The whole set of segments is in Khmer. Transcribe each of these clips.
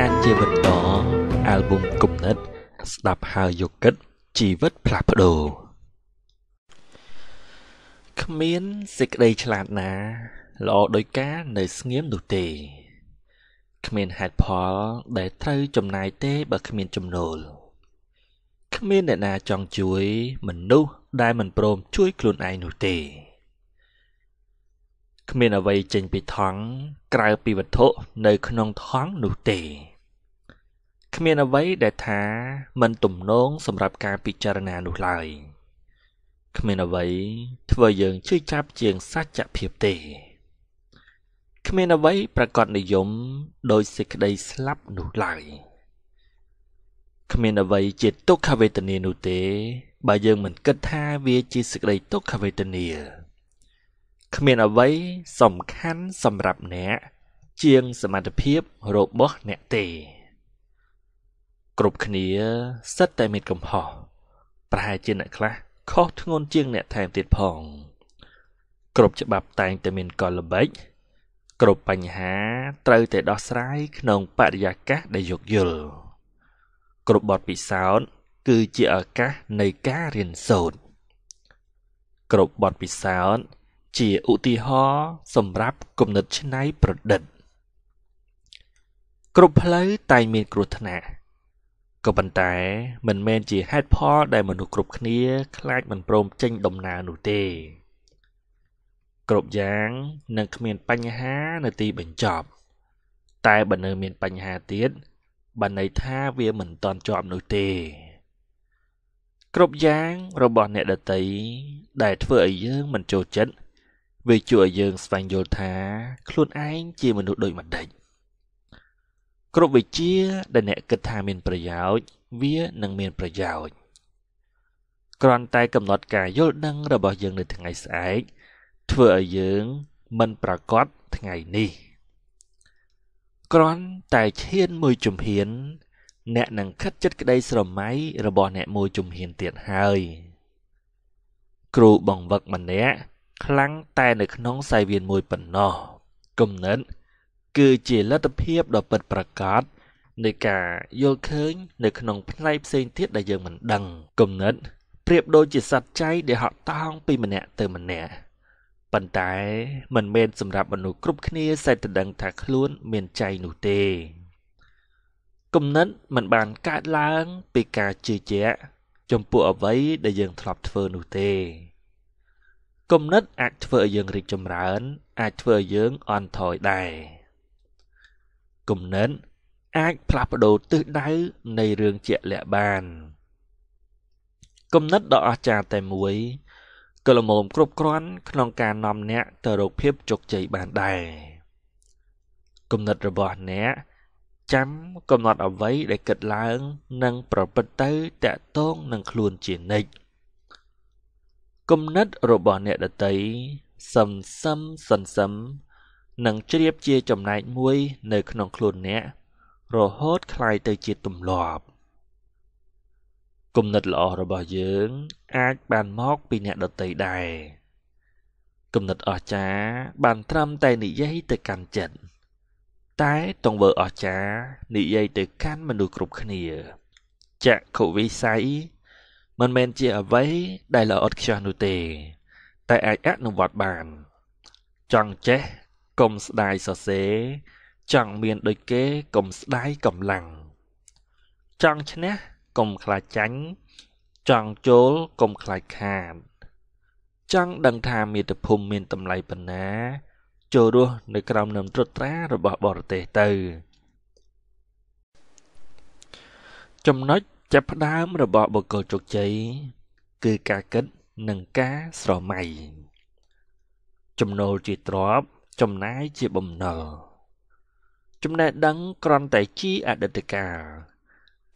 អានជាបន្តអាល់ប៊ុមគំនិត ស្ដាប់ហើយយកគិតជីវិតផ្លាស់ប្ដូរគ្មានសេចក្តីឆ្លាតណាល្អដោយការនៅស្ងៀមនោះទេគ្មានហេតុផល ដែលត្រូវចំណាយទេបើគ្មានចំណូលគ្មានអ្នកណាចង់ជួយមនុស្សដែលមិនព្រម ជួយខ្លួនឯងនោះទេគ្មានអ្វីចេញពីថង់ក្រៅពីវត្ថុនៅក្នុងថង់នោះទេ គ្មានអ្វីដែលថាមិនទំនងសម្រាប់ការពិចារណានោះឡើយគ្មានអ្វីធ្វើយើងជឿចាប់ជាងសច្ចភាពទេ គ្មានអ្វីប្រកបនិយមដោយសេចក្តីស្លាប់នោះឡើយគ្មានអ្វីជាទុក្ខវេទនានោះទេបើយើងមិនគិតថាវាជាសេចក្តីទុក្ខវេទនាគ្មានអ្វីសំខាន់សម្រាប់អ្នកជាងសមត្ថភាពរបស់អ្នកទេ គ្រប់គ្នាសិតតែមានកំហុសប្រហែលជាអ្នកខ្លះខុសធ្ងន់ជាងអ្នកថែមទៀតផងគ្រប់ច្បាប់តែងតែមានកលល្បិចគ្រប់បញ្ហាត្រូវតែដោះស្រាយក្នុងបរិយាកាសដែលយោគយល់គ្រប់បទពិសោធន៍គឺជាឱកាសនៃការរៀនសូត្រគ្រប់បទពិសោធន៍ជាឧទាហរណ៍សម្រាប់គំនិតច្នៃប្រឌិតគ្រប់ផ្លូវតែងមានគ្រោះថ្នាក់ក៏ប៉ុន្តែមិនមែនជាហេតុផលដែលមនុស្សគ្រប់គ្នា ខ្លាចមិនព្រមចេញដំណើរនោះទេគ្រប់យ៉ាងនឹងគ្មានបញ្ហានៅទីបញ្ចប់តែបើនៅមានបញ្ហាទៀតបានន័យថាវាមិនតន់ជាប់នោះទេគ្រប់យ៉ាងរបស់អ្នកដតីដែលធ្វើឲ្យយើងមិនចូលចិត្តវាជួយឲ្យយើងស្វែងយល់ថា ខ្លួនឯងជាមនុស្សដូចម្តេចគ្រប់វិជាដែលអ្នកគិតថាមាន ប្រយោជន៍វានឹងមានប្រយោជន៍គ្រាន់តែកំណត់ការយល់ដឹងរបស់យើងនៅថ្ងៃស្អែកធ្វើឲ្យយើង មិនប្រកបថ្ងៃនេះគ្រាន់តែឈានមួយជំហាន អ្នកនឹង ខិតចិត្តក្តី ស្រមៃរបស់អ្នកមួយជំហានទៀតហើយ គ្រូបង្វឹកម្នាក់ខ្លាំងតែនៅក្នុងសាយវៀនមួយប៉ុណ្ណោះគំនិតគឺជាលទ្ធភាពដ៏ពិតប្រាកដនៃការយល់ឃើញ នៅក្នុងផ្នែកផ្សេងទៀតដែលយើងមិនដឹងគំនិតប្រៀបដូចជាសត្វចៃដែលហក់តោងពីម្នាក់ទៅម្នាក់ប៉ុន្តែមិនមែនសម្រាប់មនុស្សគ្រប់គ្នាសេចក្តីដឹងថាខ្លួនមានចៃនោះទេគំនិតមិនបានកើតឡើងពីការជឿជាក់ចំពោះអ្វី ដែលយើង ធ្លាប់ធ្វើនោះទេគំនិតអាចធ្វើឲ្យយើងរីកចម្រើន អាចធ្វើឲ្យយើងអន់ថយដែរគំនិតអាចផ្លាស់ប្ដូរទិសដៅនៃរឿងជាក់លាក់បានគំនិតដ៏អស្ចារ្យតែមួយកលមោមគ្រប់គ្រាន់ក្នុងការនាំអ្នកទៅរកភាពជោគជ័យបានដែរគំនិតរបស់អ្នកចាំកំណត់អ្វីដែលគិតឡើង និងប្រព្រឹត្តទៅតាក់ទងនឹងខ្លួនជានិច្ចគំនិតរបស់អ្នកដតីសឹមសឹមសន្សឹមនឹងជ្រាបជាចំណែកមួយនៅក្នុងខ្លួនអ្នករហូតคล้ายទៅជាទម្លាប់គំនិតល្អរបស់យើងអាចបានមកពីអ្នកដតីដែរគំនិតអស្ចារ្យបានត្រឹមតែនិយាយទៅកាន់ចិត្តតែទង្វើអស្ចារ្យនិយាយទៅកាន់មនុស្សគ្រប់គ្នាចក្ខុវិស័យមិនមែនជាអ្វីដែលល្អឥតខ្ចោះនោះទេ តែអាចអនុវត្តបាន ចង់ចេះកុំស្ដាយសរសេរចង់មានដូចគេកុំស្ដាយកម្លាំងចង់ឈ្នះកុំខ្លាចចាញ់ចង់ចូលកុំខ្លាចខាតចង់ដឹងថាមាតុភូមិមាន តម្លៃប៉ុណ្ណាចូលរស់នៅក្រោមនឹមត្រុតត្រា របស់ បរទេសទៅចំណុចចាប់ផ្ដើមរបស់បុគ្គលជោគជ័យគឺការគិតនិងការស្រមៃចំណូលជាទ្រព្យចំណាយជាបំណុលចំណេះដឹងក្រន់តែជាអតីតកាល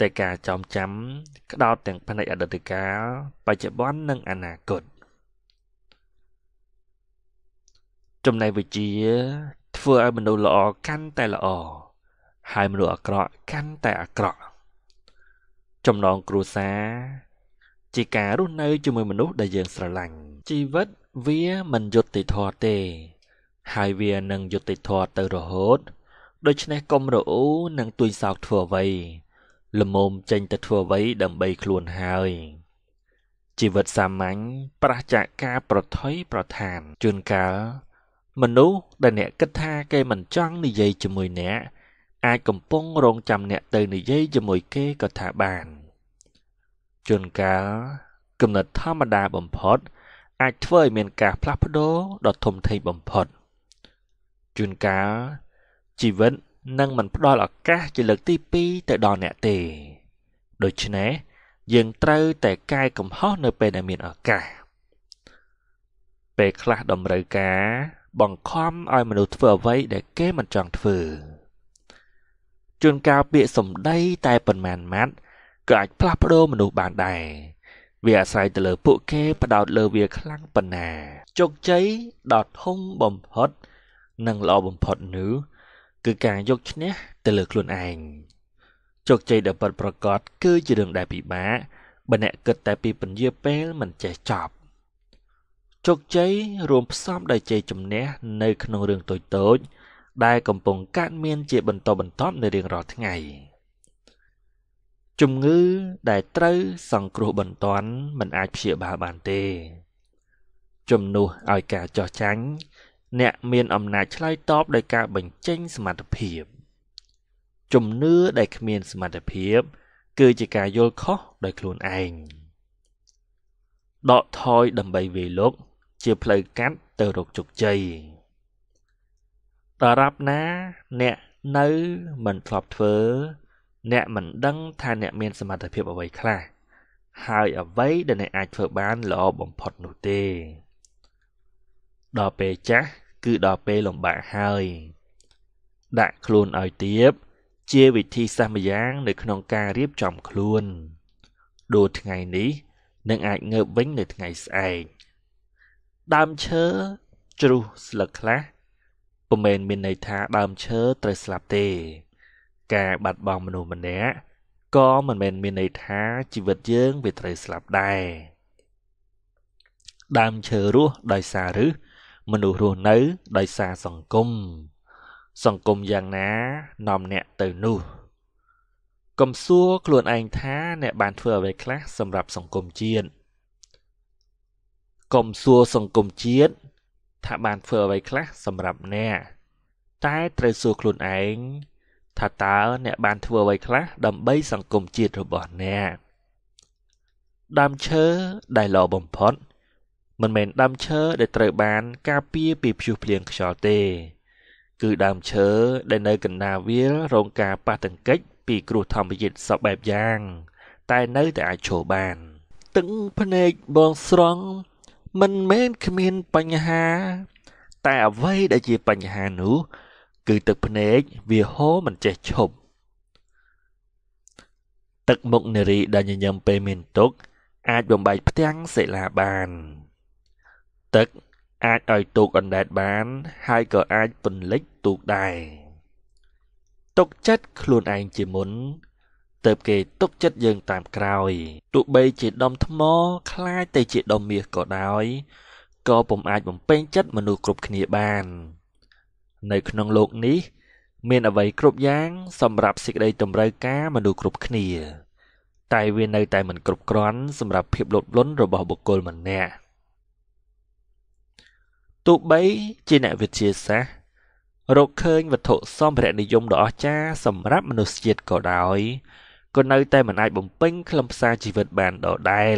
តែការចងចាំក្តោបទាំងផ្នែកអតីតកាលបច្ចុប្បន្ននិងអនាគតចំណេះវិជ្ជា ធ្វើឲ្យមនុស្សល្អកាន់តែល្អហើយមនុស្សអាក្រក់កាន់តែអាក្រក់ចំណងគ្រួសារជាការរស់នៅជាមួយមនុស្សដែលយើងស្រឡាញ់ជីវិតវាមិនយុត្តិធម៌ទេ ហើយវានឹងយុត្តិធម៌ទៅរហូតដូច្នេះកុំរអ៊ូនិងទួញសោកធ្វើអ្វីល្មមចេញទៅធ្វើអ្វីដើម្បីខ្លួនហើយជីវិតសាមញ្ញប្រះចាកការប្រថុយប្រថានជួនកាលមនុស្សដែលអ្នកគិតថាគេមិនចង់និយាយជាមួយអ្នកអាចកំពុងរងចាំអ្នក ទៅនិយាយជាមួយគេក៏ថាបានជួនកាលគំនិតធម្មតាបំផុតអាចធ្វើឲ្យមាន ការ ផ្លាស់ប្ដូរដ៏ធំធេងបំផុតជួនកាលជីវិតនឹងមិនផ្ដល់ឱកាសជាលើកទី2ទៅដល់អ្នកទេ ដូច្នេះយើងត្រូវតែកែកំហុសនៅពេលដែលមានឱកាសពេលខ្លះតម្រូវការ បង្ខំឲ្យមនុស្សធ្វើអ្វីដែល គេមិនចង់ធ្វើ។ជួនកាលពាក្យសម្ដីតែប៉ុន្មានម៉ាត់ក៏អាចផ្លាស់ប្ដូរមនុស្សបានដែរវាអាស្រ័យទៅលើ ពួកគេផ្ដោតលើវាខ្លាំងប៉ុណ្ណាជោគជ័យដ៏ធំបំផុត និងល្អបំផុតនោះគឺការយកឈ្នះ ទៅលើ ខ្លួនឯងជោគជ័យដ៏ពិតប្រាកដគឺជារឿងដែលពិបាកបើអ្នកគិតតែពីពន្យាពេលមិនចេះចប់ជោគជ័យរួមផ្សំដោយជ័យជំនះនៅក្នុងរឿងតូចៗដែលកំពុងកើតមានជាបន្តបន្ទាប់នៅរៀងរាល់ថ្ងៃជំងឺដែលត្រូវសង្គ្រោះបន្ទាន់មិនអាចព្យាបាលបានទេ ជំនួសឲ្យការចោះចាញ់អ្នកមានអំណាចឆ្លើយតបដោយការបញ្ចេញសមត្ថភាព ជំនឿដែលគ្មានសមត្ថភាព គឺជាការយល់ខុសដោយខ្លួនឯងដកថយដើម្បីវាយលុកជាផ្លូវកាត់ទៅរកជោគជ័យតរាប់ណាអ្នកនៅមិនធ្លាប់ធ្វើអ្នកមិនដឹងថាអ្នកមានសមត្ថភាពអ្វីខ្លះហើយ អ្វីដែលអ្នកអាចធ្វើបានល្អបំផុតនោះទេដល់ពេលចាស់គឺដល់ពេលលំបាកហើយ ដាក់ខ្លួនឲ្យទៀបជាវិធីសាស្ត្រម្យ៉ាងនៅ ក្នុងការរៀបចំខ្លួន ដូចថ្ងៃនេះនឹងអាចងើបវិញនៅថ្ងៃស្អែកដើមឈើជ្រុះស្លឹកខ្លះពុំមែនមានន័យថាដើមឈើត្រូវស្លាប់ទេ ការបាត់បង់មនុស្សម្នាក់ក៏មិនមែនមានន័យថាជីវិតយើងវាត្រូវស្លាប់ដែរដើមឈើរស់ដោយសារឫសមនុស្សរស់នៅដោយសារសង្គមសង្គមយ៉ាងណា នាំអ្នកទៅនោះកុំសួរខ្លួនឯងថាអ្នកបានធ្វើអ្វីខ្លះសម្រាប់សង្គមជាតិកុំសួរសង្គមជាតិថាបានធ្វើអ្វីខ្លះសម្រាប់អ្នកតែត្រូវសួរខ្លួនឯងថាតើអ្នកបានធ្វើអ្វីខ្លះដើម្បីសង្គមជាតិរបស់អ្នកដើមឈើដែលល្អបំផុត មិនមែនដើមឈើដែលត្រូវបានការពារពីព្យុះភ្លៀងខ្យល់ទេ គឺដើមឈើដែលនៅកណ្ដាលវាលរងការប៉ះទង្គិចពីគ្រោះធម្មជាតិសពបែបយ៉ាង តែនៅតែអាចឈរបាន ទឹកភ្នែកបងស្រង់មិនមែនគ្មានបញ្ហាតែអ្វីដែលជាបញ្ហានោះ គឺទឹកភ្នែកវាហូរមិនចេះឈប់ទឹកមុខនារី ដែលញញឹមពេលមានទុកអាចបំបែកផ្ទាំងសិលាបាន ទឹកអាចឲ្យទូកអណ្ដែតបាន ហើយក៏អាចពន្លិចទូកដែរទុកចិត្តខ្លួនឯងជាមុនទៅគេទុកចិត្តយើងតាមក្រោយទោះបី ជាដុំថ្មคล้ายទៅជាដុំមាសក៏ដោយក៏ពុំអាចបំពេញចិត្តមនុស្សគ្រប់គ្នាបាន នៅក្នុងโลกនេះ មានអ្វីគ្រប់យ៉ាង សម្រាប់សេចក្តីតម្រូវការមនុស្សគ្រប់គ្នា តែវានៅតែមិនគ្រប់គ្រាន់ សម្រាប់ភាពលូតលាន់របស់បុគ្គលម្នាក់ទោះបីជាអ្នកវិទ្យាសាស្ត្ររកឃើញវត្ថុសម្ភារៈនិយមដ៏អស្ចារ្យសម្រាប់មនុស្សជាតិក៏ដោយក៏នៅតែមិនអាចបំពេញខ្លឹមសារជីវិតបានដដែល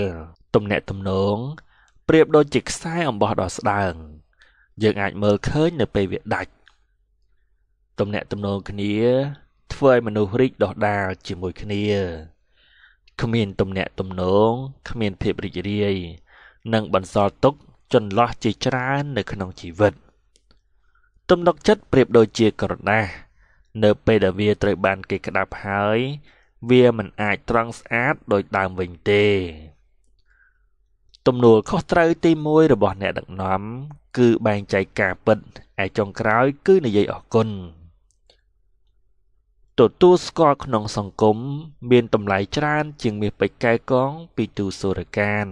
ទំនាក់ទំនងប្រៀបដូចជាខ្សែអំបោះដ៏ស្ដើងយើងអាចមើលឃើញនៅពេលវាដាច់ទំនាក់ទំនងគ្នាធ្វើឲ្យមនុស្សរីកដុះដាលជាមួយគ្នា គ្មានទំនាក់ទំនងគ្មានភាពរីករាយនិងបន្សល់ទុកចន្លោះជាច្រើននៅក្នុងជីវិត ទំនុកចិត្តប្រៀបដូចជាក្រដាស់ នៅពេលដែលវាត្រូវបានគេក្តាប់ហើយវាមិនអាចត្រង់ស្អាតដោយដើមវិញទេ ទំនួលខុសត្រូវទី1របស់អ្នកដឹកនាំគឺបែងចែកការពិតឯចុងក្រោយ គឺនិយាយអរគុណទទួលស្គាល់ក្នុងសង្គមមានតម្លៃច្រើន ជាងមាសពេជ្រកែកង ពីទូសូរកាន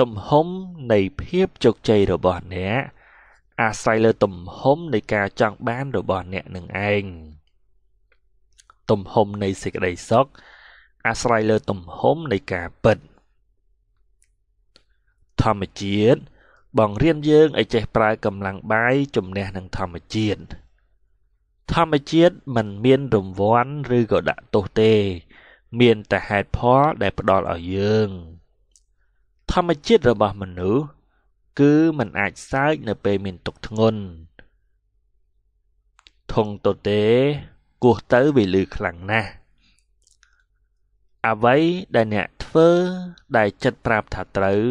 ទំហំនៃភាពជោគជ័យរបស់អ្នកអាស្រ័យលើទំហំនៃការចង់បានរបស់អ្នកនឹងឯង។ទំហំនៃសេចក្តីសុខអាស្រ័យលើទំហំនៃការពិតធម្មជាតិបង្រៀនយើងឲ្យចេះប្រើកម្លាំងបាយជំនះនឹងធម្មជាតិធម្មជាតិមិនមានរង្វាន់ឬក៏ដាក់ទោសទេ មានតែហេតុផលដែលផ្ដល់ឲ្យយើងធម្មជាតិរបស់មនុស្សគឺมันអាចសើចនៅពេលមានទុកធ្ងន់ធំទៅទេគោះទៅវាលឺខ្លាំងណាស់អ្វីដែលអ្នកធ្វើដែលចិត្តប្រាប់ថាត្រូវ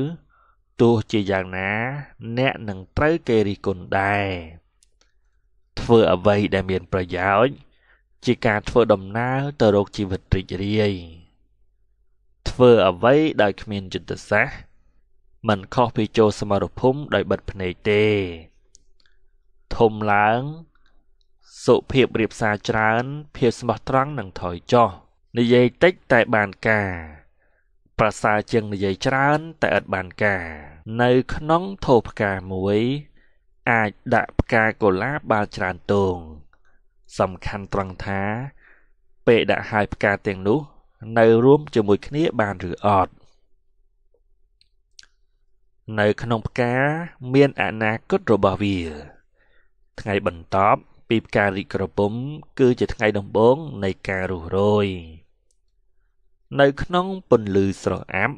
ទោះជាយ៉ាងណា អ្នកនឹងត្រូវគេរិះគន់ដែរធ្វើអ្វីដែលមានប្រយោជន៍ជាការធ្វើដំណើរទៅរកជីវិតរីករាយធ្វើអ្វីដោយគ្មានយុទ្ធសាស្ត្រមិនខុសពីចូលសមរភូមិដោយបិទភ្នែកទេធំឡើងសុភាពរៀបសារច្រើន ភាពស្មោះត្រង់នឹងថយចុះនិយាយតិចតែបានការប្រសើរជាងនិយាយច្រើន តែឥតបានការនៅក្នុងថូផ្កាមួយ អាចដាក់ផ្កាកុលាបបានច្រើនទងសំខាន់ត្រង់ថា ពេលដាក់ហើយផ្កាទាំងនោះ នៅរួមជាមួយគ្នាបានឬអត់នៅក្នុងផ្កាមានអនាគតរបស់វា ថ្ងៃបន្ទាប់ពីផ្ការីកក្រពុំ គឺជាថ្ងៃដំបូងនៃការរុះរយនៅក្នុងពន្លឺស្រអាប់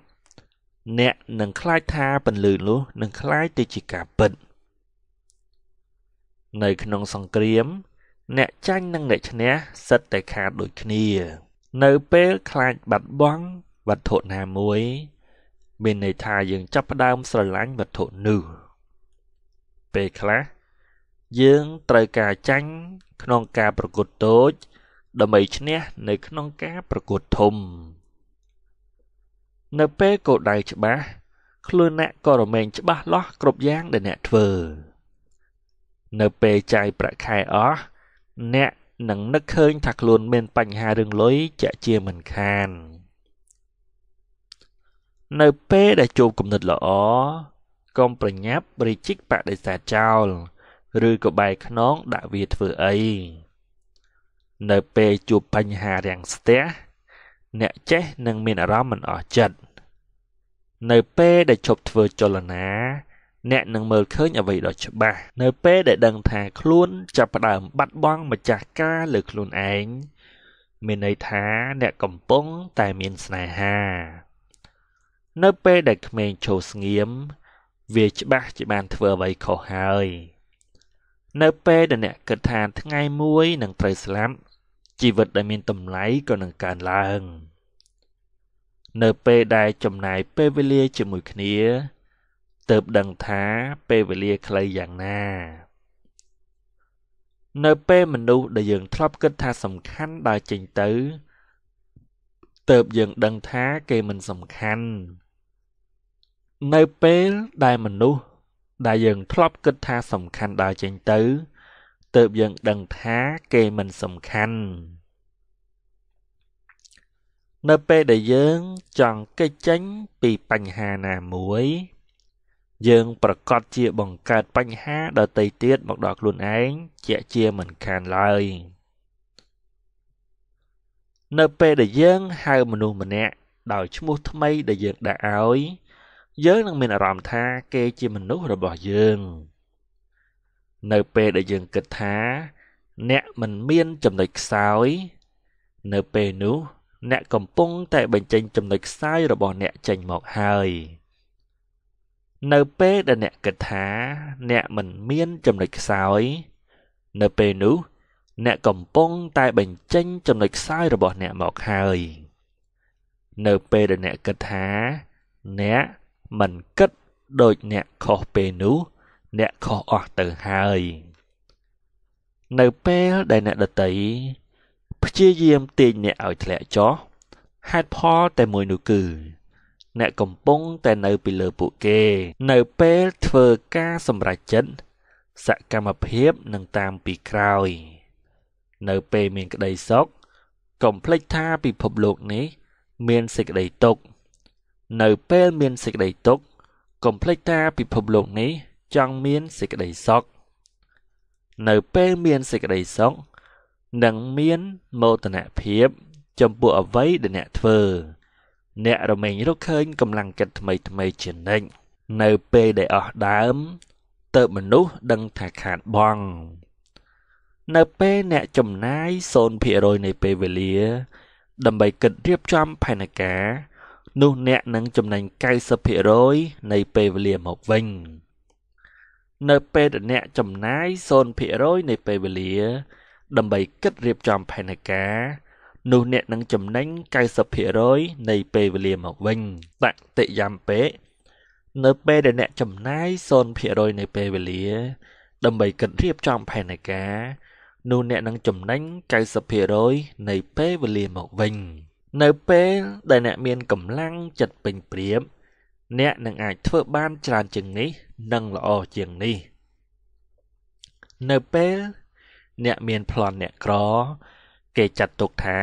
អ្នកនឹងខ្លាចថាពន្លឺនោះនឹងខ្លាចទៅជាការពិតនៅក្នុងសង្គ្រាមអ្នកចាញ់និងអ្នកឈ្នះសិតតែខាតដូចគ្នា នៅពេលខ្លាចបាត់បង់វត្ថុណាមួយ មានន័យថាយើងចាប់ផ្ដើមស្រឡាញ់វត្ថុនោះពេលខ្លះយើងត្រូវការចាញ់ក្នុងការប្រកួតតូច ដើម្បីឈ្នះ នៅក្នុងការប្រកួតធំ នៅពេលគោលដៅច្បាស់ខ្លួនអ្នកក៏រមែងច្បាស់លាស់គ្រប់យ៉ាងដែលអ្នកធ្វើ នៅពេលចាយប្រាក់ខែអស់អ្នកនឹងនឹកឃើញថាខ្លួនមានបញ្ហារឿងលុយជាក់ជាមិនខាន នៅពេលដែលជួបគំនិតល្អកុំប្រញាប់រីកបដិសេធចោលឬក៏បែកខ្នងដាក់វាធ្វើអីនៅពេលជួបបញ្ហារាំងស្ទះអ្នកចេះនឹងមានអារម្មណ៍មិនអស់ចិត្តនៅពេលដែលឈប់ធ្វើចលនាអ្នកនឹងមើលឃើញអ្វីដ៏ច្បាស់នៅពេលដែលដឹងថាខ្លួនចាប់ផ្ដើមបាត់បង់ម្ចាស់ការលើខ្លួនឯងមានន័យថាអ្នកកំពុងតែមានស្នេហា នៅពេលដែលក្មេងឈោស្ងៀមវាច្បាស់ជាបានធ្វើអ្វីខុសហើយនៅពេលដែលអ្នកគិតថាថ្ងៃមួយនឹងត្រូវស្លាប់ ជីវិតដែលមានតម្លៃក៏នឹងកើនឡើង នៅពេលដែលចំណាយពេលវេលាជាមួយគ្នាទើបដឹងថាពេលវេលាខ្លីយ៉ាងណា នៅពេលមនុស្សដែលយើងធ្លាប់គិតថាសំខាន់ដើរចេញទៅទើបយើងដឹងថាគេមិនសំខាន់នៅពេលដែលមនុស្សដែលយើងធ្លាប់គិតថាសំខាន់ដើរចេញទៅទើបយើងដឹងថាគេមិនសំខាន់នៅពេលដែលយើងចង់គេចចេញពីបញ្ហាណាមួយ យើង ប្រកាសជា បង្កើតបញ្ហាដទៃទៀតមកដល់ខ្លួនឯងជាជាមិនខានឡើយនៅពេលដែលយើងហៅមនុស្សម្នាក់ដោយឈ្មោះថ្មីដែលយើងដាក់ឲ្យយើងនឹងមានអារម្មណ៍ថាគេជាមនុស្សរបស់យើង នៅពេលដែលយើងគិតថាអ្នកមិនមានចំណុចខ្សោយនៅពេលនោះអ្នកកំពុងតែបញ្ចេញចំណុចខ្សោយរបស់អ្នកចេញមកហើយនៅពេលដែលអ្នកគិតថាអ្នកមិនមានចំណុចខ្សោយនៅពេលនោះអ្នកកំពុងតែបញ្ចេញចំណុចខ្សោយរបស់អ្នកមកហើយនៅពេលដែលអ្នកគិតថាអ្នកមិនគិតដូចអ្នកខុសពេលនោះអ្នកខុសអស់ទៅហើយ នៅពេលដែលអ្នកដតីព្យាយាមទាញអ្នកឲ្យធ្លាក់ចុះហេតុផលតែមួយនោះគឺ អ្នកកំពុងតែនៅពីលើពួកគេ នៅពេលធ្វើការសម្រេចចិត្តសកម្មភាពនឹងតាមពីក្រោយ នៅពេលមានក្តីសុខកុំភ្លេចថាពិភពលោកនេះ មានសេចក្តីទុក្ខនៅពេលមានសេចក្តីទុក្ខកុំភ្លេចថាពិភពលោកនេះចង់មានសេចក្តីសុខនៅពេលមានសេចក្តីសុខនឹងមានមោទនភាពចំពោះអ្វីដែលអ្នកធ្វើ អ្នករមែងរកឃើញកម្លាំងចិត្តថ្មីថ្មីជានិច្ចនៅពេលដែលអស់ដើមទៅមនុស្សដឹងថាខាតបង់នៅពេលអ្នកចំណាយ0%នៃពេលវេលា ដើម្បីគិតរៀបចំផែនការនោះអ្នកនឹងចំណេញ90%នៃពេលវេលាមកវិញ នៅពេលដែលអ្នកចំណាយ0%នៃពេលវេលា ដើម្បីគិតរៀបចំផែនការនោះអ្នកនឹងចំណេញ90%នៃពេលវេលាមកវិញតតិយ៉ាំពេនៅពេលដែលអ្នកចំណាយ0%នៃពេលវេលាដើម្បីគិតរៀបចំផែនការនោះអ្នកនឹងចំណេញ90%នៃពេលវេលាមកវិញនៅពេលដែលអ្នកមានកម្លាំងចិត្តពេញព្រៀបអ្នកនឹងអាចធ្វើបានច្រើនជាងនេះនិងល្អជាងនេះនៅពេលអ្នកមានប្លន់អ្នកក្រគេចាត់ទុកថា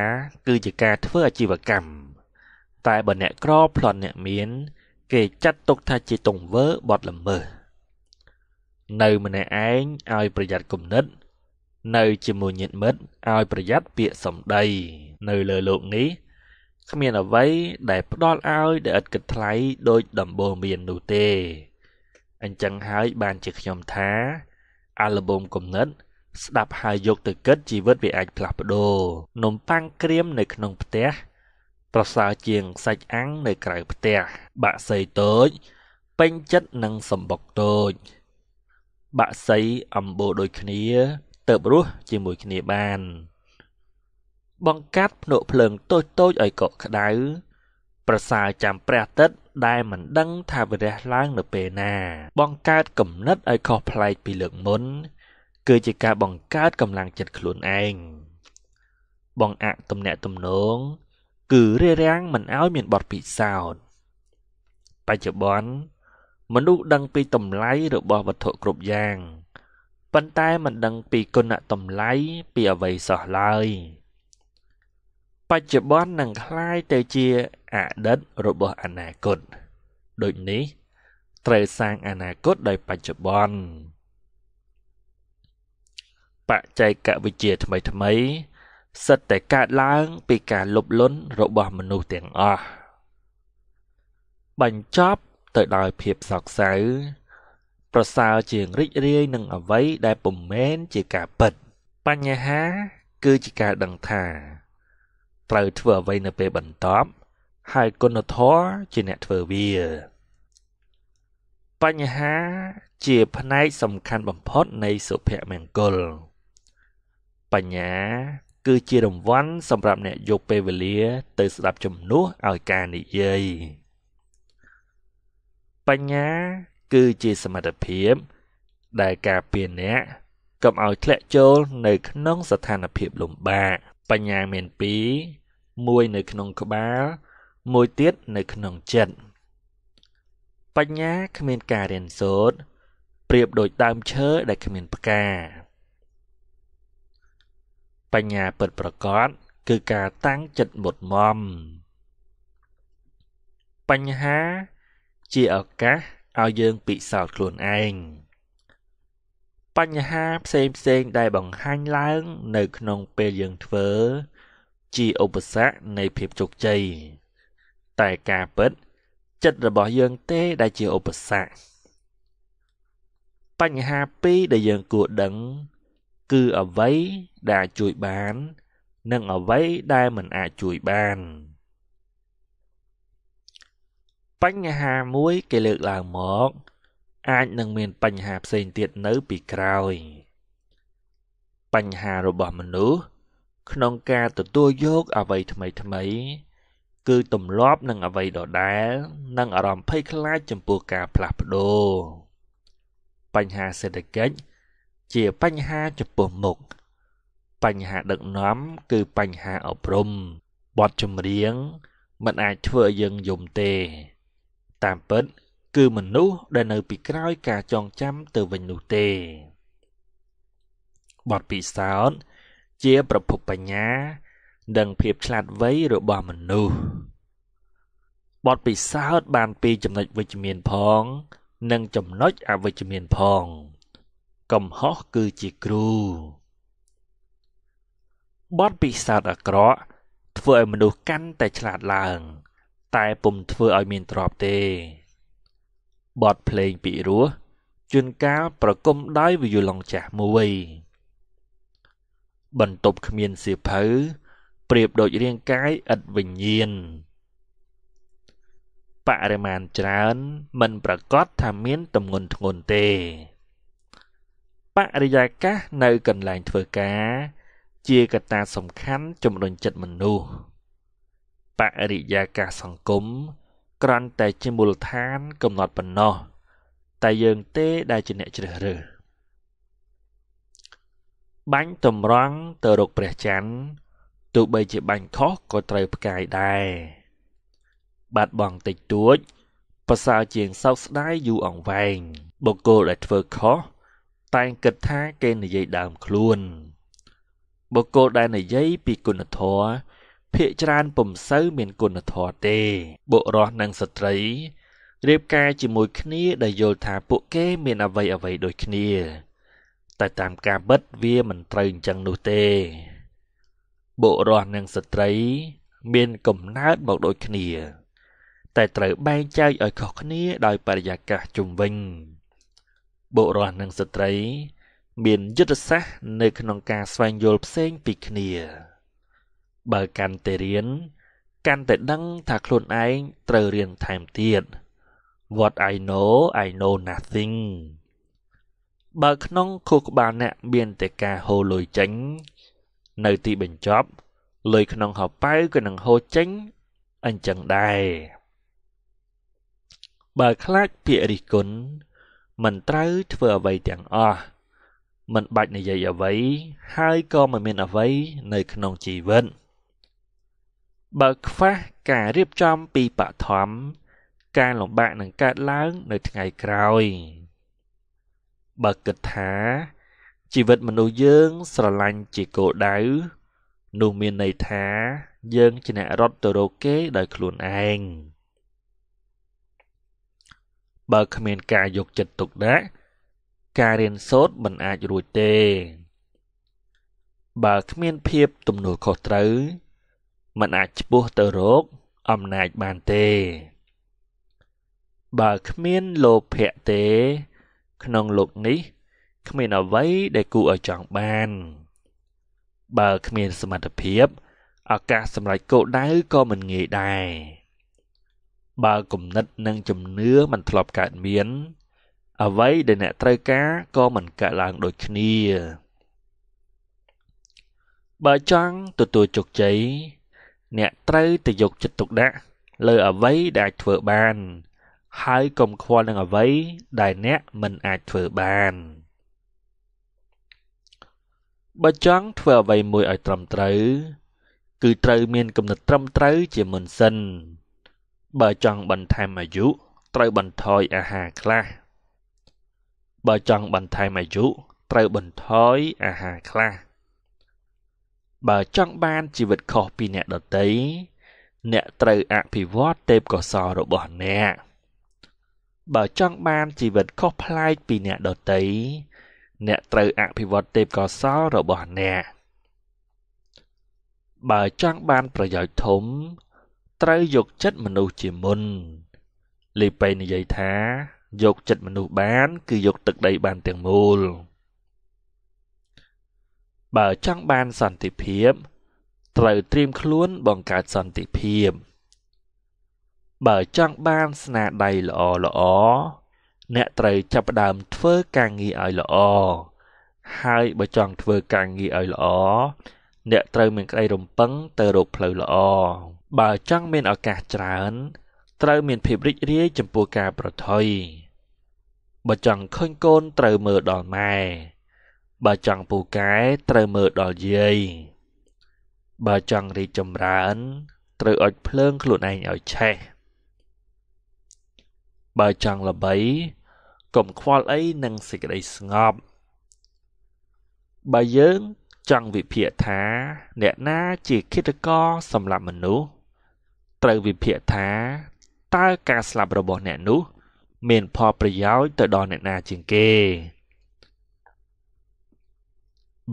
គឺជាការធ្វើអាជីវកម្មតែបើអ្នកក្រប្លន់អ្នកមានគេចាត់ទុកថាជាទង្វើបទល្មើសនៅម្នាក់ឯងឲ្យប្រយ័ត្នគំនិត នៅជាមួយញាតិមិត្តឲ្យប្រយ័ត្នពាក្យសម្ដី នៅលើโลกនេះគ្មានអ្វីដែលផ្ដល់ឲ្យដែលឥតគិតថ្លៃដោយដំបូងមាននោះទេ អញ្ចឹងហើយបានជាខ្ញុំថា អាល់ប៊ុមគំនិត ស្ដាប់ហើយយកទៅគិតជីវិតវាអាចផ្លាស់ប្ដូរនំប៉័ងក្រៀមនៅក្នុងផ្ទះប្រសើរជាងសាច់អាំងនៅក្រៅផ្ទះបាក់សីតូចពេញចិត្តនឹងសម្បុកតូច បាក់សីអំបូរដូចគ្នាទៅរស់ជាមួយគ្នាបានបង្កាត់ភ្នក់ភ្លើងតូចតូចឲ្យកក់ក្ដៅប្រសើរចាំព្រះអាទិត្យដែលមិនដឹងថាវិរះឡើងនៅពេលណា បង្កើតគំនិតឲ្យខុសប្លែកពីលើកមុន គឺជាការបង្កើតកម្លាំងចិត្តខ្លួនឯងបងអតំណាក់តំណងគឺរារាំងមិនឲ្យមានបទពិសោធន៍បច្ចុប្បន្នមនុស្សដឹងពីតម្លៃរបស់វត្ថុគ្រប់យ៉ាង ប៉ុន្តែមិនដឹងពីគុណតម្លៃពីអ្វីសោះឡើយ។បច្ចុប្បន្ននឹងคล้ายទៅជាអតីតរបស់អនាគតដូចនេះ ត្រូវសាងអនាគតដោយបច្ចុប្បន្នបច្ចេកវិទ្យាថ្មីថ្មី សិតតែកើតឡើងពីការលុបលុនរបស់មនុស្សទាំងអស់បញ្ចប់ទៅដោយភាពសោកសៅប្រសើរជាងរីករាយនឹងអ្វីដែលពុំមែនជាការពិតបញ្ហាគឺជាការដឹងថាត្រូវធ្វើអ្វីនៅពេលបន្ទាប់ហើយគុណធម៌ជាអ្នកធ្វើវា បញ្ហា ជាផ្នែកសំខាន់បំផុតនៃសុភមង្គលបញ្ញា គឺ ជារង្វាន់សម្រាប់អ្នកយកពេលវេលា ទៅ ស្ដាប់ជំនួសឲ្យការនិយាយបញ្ញាគឺជាសមត្ថភាព ដែលការពារអ្នកកុំឲ្យធ្លាក់ចូលនៅក្នុងស្ថានភាពលំបាកបញ្ញាមាន2មួយនៅក្នុងក្បាលមួយទៀតនៅក្នុងចិត្តបញ្ញាគ្មានការរៀនសូត្រប្រៀបដូចដើមឈើដែលគ្មានផ្កាបញ្ញាពិតប្រកបគឺការតាំងចិត្តមុតមមបញ្ហាជាឱកាសឲ្យយើងពិសោធន៍ខ្លួនឯង។បញ្ហាផ្សេងផ្សេងដែលបង្ហាញឡើងនៅក្នុង ពេលយើងធ្វើ ជាឧបសគ្គនៃភាពជោគជ័យតែការពិតចិត្តរបស់យើង ទេដែលជាឧបសគ្គបញ្ហាពីរដែលយើងគួរដឹង គឺអ្វីដែលអាចជួយបាន និង អ្វីដែលមិនអាចជួយបាន បញ្ហាមួយ គេលើកឡើងមកអាចនឹងមានបញ្ហាផ្សេងទៀតនៅពីក្រោយបញ្ហារបស់មនុស្សក្នុងការទទួលយកអ្វីថ្មីថ្មីគឺទម្លាប់នឹងអ្វីដដែលនិងអារម្មណ៍ភ័យខ្លាចចំពោះការផ្លាស់ប្ដូរបញ្ហាសេដ្ឋកិច្ចជាបញ្ហាចំពោះមុខបញ្ហាដឹកនាំគឺបញ្ហាអប់រំបទចម្រៀងមិនអាចធ្វើឲ្យយើងយំទេ តាមពិតគគឺមនុស្សដែលនៅពីក្រោយការចងចាំទៅវិញនោះទេបទពិសោធន៍ជាប្រភពបញ្ញា និងភាពឆ្លាតវៃរបស់មនុស្សបទពិសោធន៍បានពី ចំណុចវិជ្ជមានផង និងចំណុចអវិជ្ជមានផង កំហុសគឺជាគ្រូបទពិសោធន៍អាក្រក់ ធ្វើឲ្យមនុស្សកាន់តែឆ្លាតឡើង តែពុំធ្វើឲ្យមានទ្រពទេបទភ្លេងពីរោះជួនកាលប្រគំដោយវាយូឡុងចាស់មួយបន្ទប់គ្មានសៀវភៅប្រៀបដូចរាងកាយឥតវិញ្ញាណបរិមាណច្រើន មិន ប្រកាសថាមានទម្ងន់ធ្ងន់ទេបរិយាកាសនៅកន្លែងធ្វើការ ជាកត្តាសំខាន់ជំរុញចិត្តមនុស្សបរិយាកាសសង្គមគ្រាន់តែជាមូលដ្ឋានកំណត់ប៉ុណ្ណោះ តែយើងទេដែលជាអ្នកជ្រើសរើសបាញ់តម្រង់ទៅរកព្រះច័ន្ទទោះបីជាបាញ់ខុសក៏ត្រូវផ្កាយដែរបាត់បង់តិចតួចប្រសើរជាងសោកស្ដាយយូរអង្វែងបុគ្គលដែលធ្វើខុសតែងគិតថាគេនិយាយដើមខ្លួនបុគ្គលដែលនិយាយពីគុណធម៌ភ័យច្រើនពុំសូវមានគុណធម៌ទេបុរសនិងស្ត្រីរៀបការជាមួយគ្នាដែលយល់ថាពួកគេមានអ្វីអ្វីដូចគ្នា តែតាមការបិទវាមិនត្រូវអញ្ចឹងនោះទេបុរសនិងស្ត្រីមានកំណើតមកដូចគ្នា តែត្រូវបែងចែកឲ្យខុសគ្នាដោយបរិយាកាសជុំវិញបុរសនិងស្ត្រីមានយុទ្ធសាស្ត្រនៅក្នុងការស្វែងយល់ផ្សេងពីគ្នាបើកាន់តែរៀន កាន់តែដឹងថាខ្លួនឯងត្រូវរៀនថែមទៀត What I know I know nothing បើក្នុងខួរក្បាលអ្នកមានតែការហូរលុយចេញ នៅទីបញ្ចប់លុយក្នុងហបៅក៏នឹងហូរចេញអញ្ចឹងដែរបើខ្លាចពាក្យរិះគន់មិនត្រូវធ្វើអ្វីទាំងអស់មិនបាច់និយាយអ្វី ហើយក៏មិនមានអ្វី នៅក្នុងជីវិត។បើខ្វះការរៀបចំពីបឋមការលំបាកនឹងកើតឡើងនៅថ្ងៃក្រោយ បើគិតថាជីវិតមនុស្សយើងស្រឡាញ់ជាគោលដៅនោះមានន័យថា យើងជាអ្នករត់ទៅរកគេដោយខ្លួនឯងបើគ្មានការយកចិត្តទុកដាក់ការរៀនសូត្រមិនអាចរួចទេ បើគ្មានភាពទំនួលខុសត្រូវមិនអាចឆ្ពោះទៅរកអំណាចបានទេ បើគ្មានលោភៈទេ ក្នុងលោកនេះគ្មានអ្វីដែលគួរឲ្យចង់បាន បើគ្មានសមត្ថភាពឱកាសសម្រាប់គោលដៅក៏មិនងាយដែរបើគំនិតនិងជំនឿមិនធ្លាប់កើតមានអ្វីដែលអ្នកត្រូវការក៏មិនកើតឡើងដូចគ្នា បើចង់ទទួលជោគជ័យអ្នកត្រូវតែយកចិត្តទុកដាក់លើអ្វីដែលអាចធ្វើបាន ហើយកុំខ្វល់នឹងអ្វីដែលអ្នកមិនអាចធ្វើបាន បើចង់ធ្វើអ្វីមួយឲ្យត្រឹមត្រូវ គឺត្រូវមានគំនិតត្រឹមត្រូវជាមុនសិនបើចង់បន្ថែមអាយុត្រូវបន្ថយអាហារខ្លះបើចង់បន្ថែមអាយុត្រូវបន្ថយអាហារខ្លះបើចង់បានជីវិតខុសពីអ្នកដទៃអ្នកត្រូវអភិវឌ្ឍទេពកោសលរបស់អ្នកបើចង់បានជីវិតខុសប្លែកពីអ្នកដទៃអ្នកត្រូវអភិវឌ្ឍទេពកោសលរបស់អ្នក បើចង់បានប្រយោជន៍ធំ ត្រូវយកចិត្តមនុស្សជាមុនលីប៉ៃនិយាយថា យកចិត្តមនុស្សបាន គឺយកទឹកដីបានទាំងមូល។បើចង់បានសន្តិភាព ត្រូវត្រៀមខ្លួនបង្កើតសន្តិភាព បើចង់បានស្នាដៃល្អល្អអ្នកត្រូវចាប់ផ្ដើមធ្វើការងារឲ្យល្អហើយបើចង់ធ្វើការងារឲ្យល្អអ្នកត្រូវមានក្តីរំពឹងទៅរកផ្លូវល្អបើចង់មានឱកាសច្រើនត្រូវមានភាពរីករាយ ចំពោះការប្រថុយបើចង់ឃើញកូនត្រូវមើលដល់ម៉ែបើចង់ពូកែត្រូវមើលដល់យាយបើចង់រីកចម្រើនត្រូវអុជភ្លើងខ្លួនឯងឲ្យឆេះបើចង់ល្បី កុំខ្វល់អីនឹងសេចក្តីស្ងប់បើយើងចង់វិភាគថាអ្នកណាជាឃាតករសម្រាប់មនុស្សត្រូវវិភាគថាតើការស្លាប់របស់អ្នកនោះ មានផលប្រយោជន៍ទៅដល់អ្នកណាជាងគេ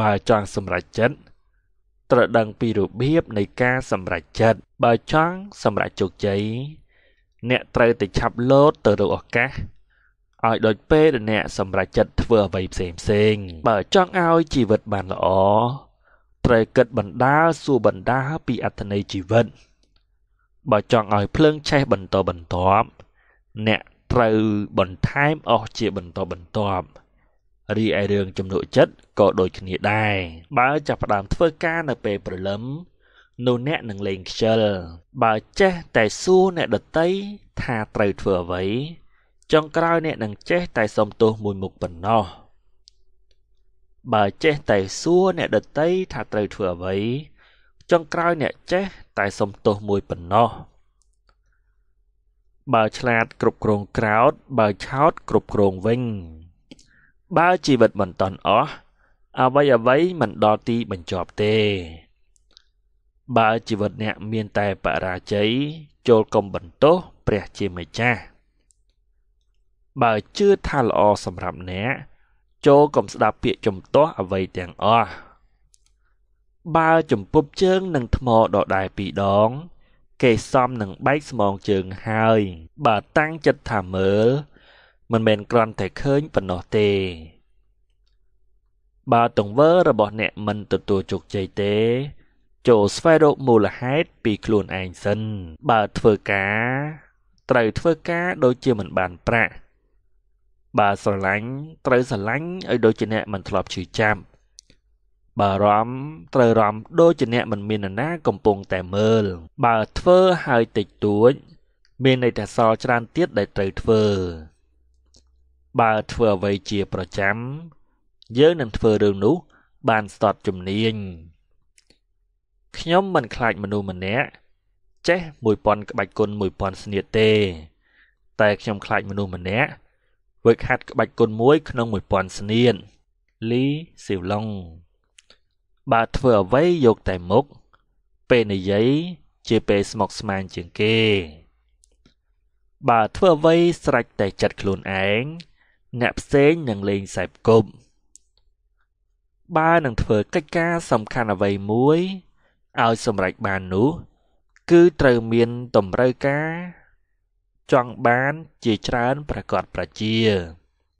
បើចង់សម្រេចចិត្តត្រូវដឹងពីរបៀបនៃការសម្រេចចិត្តបើចង់សម្រេចជោគជ័យអ្នកត្រូវតែឆាប់លោតទៅរកឱកាសឲ្យដូចពេលដែលអ្នកសម្រេចចិត្តធ្វើអ្វីផ្សេងផ្សេង បើចង់ឲ្យជីវិតបានល្អត្រូវគិតបណ្ដាលសួរបណ្ដាលពីអត្ថន័យជីវិតបើចង់ឲ្យភ្លើងឆេះបន្តបន្ទាប់អ្នកត្រូវបន្ថែមអស់ជាបន្តបន្ទាប់រីឯរឿងចំណុចចិត្តក៏ដូចគ្នាដែរបើចាប់ផ្ដើមធ្វើការនៅពេលព្រលឹមនោះអ្នកនឹងលេងខ្ជិលបើចេះតែសួរអ្នកដតីថាត្រូវធ្វើអ្វីចុងក្រោយអ្នកនឹងចេះតែសុំទោសមួយមុខប៉ុណ្ណោះបើចេះតែសួរអ្នកដតីថាត្រូវធ្វើអ្វីចុងក្រោយអ្នកចេះតែសុំទោសមួយប៉ុណ្ណោះ បើឆ្លាតគ្រប់គ្រងក្រោត បើឆោតគ្រប់គ្រងវិញបើជីវិតមិនតន់អស់អ្វីអ្វីមិនដល់ទីបញ្ចប់ទេ បើជីវិតអ្នកមានតែបរាជ័យចូលកុំបន្ទោសព្រះជាម្ចាស់បើជឿថាល្អសម្រាប់អ្នក ចូលកុំស្ដាប់ពាក្យជំទាស់អ្វីទាំងអស់បើចំពប់ជើងនឹងថ្មដដែលពីរដងគេសំនឹងបែកស្មងជើងហើយ បើតាំងចិត្តថាមើលមិនមែនគ្រាន់តែឃើញប៉ុណ្ណោះទេ បើទង្វើរបស់អ្នកមិនទទួលជោគជ័យទេ ចូលស្វែងរកមូលហេតុពីខ្លួនឯងសិន បើធ្វើការ ត្រូវធ្វើការដូចជាមិនបានប្រាក់បើស្រឡាញ់ត្រូវស្រឡាញ់ឲ្យដូចជាអ្នកមិនធ្លាប់ឈឺចាប់បើរំត្រូវរំដូចជាអ្នកមិនមាននរណាកំពុងតែមើល បើធ្វើឲ្យតិចតួច មានន័យថាសល់ច្រើនទៀតដែលត្រូវធ្វើបើធ្វើអ្វីជាប្រចាំយើងនឹងធ្វើរឿងនោះបានស្ទាត់ជំនាញខ្ញុំមិនខ្លាចមនុស្សម្នាក់ចេះ1000ក្បាច់គុណ1000ស្នៀតទេតែខ្ញុំខ្លាចមនុស្សម្នាក់វឹកហាត់ក្បាច់គុណមួយក្នុង1000ស្នៀតលីស៊ីវឡុងបើធ្វើអ្វីយកតែមុខពេលនិយាយជាពេលស្មុកស្មាញជាងគេបើធ្វើអ្វីស្រេចតែចិត្តខ្លួនឯងអ្នកផ្សេងនឹងលេងខ្សែគប់បើនឹងធ្វើកិច្ចការសំខាន់អ្វីមួយឲ្យសម្រេចបាននោះ គឺត្រូវមានតម្រូវការ ចង់បានជាច្រើនប្រកបប្រជា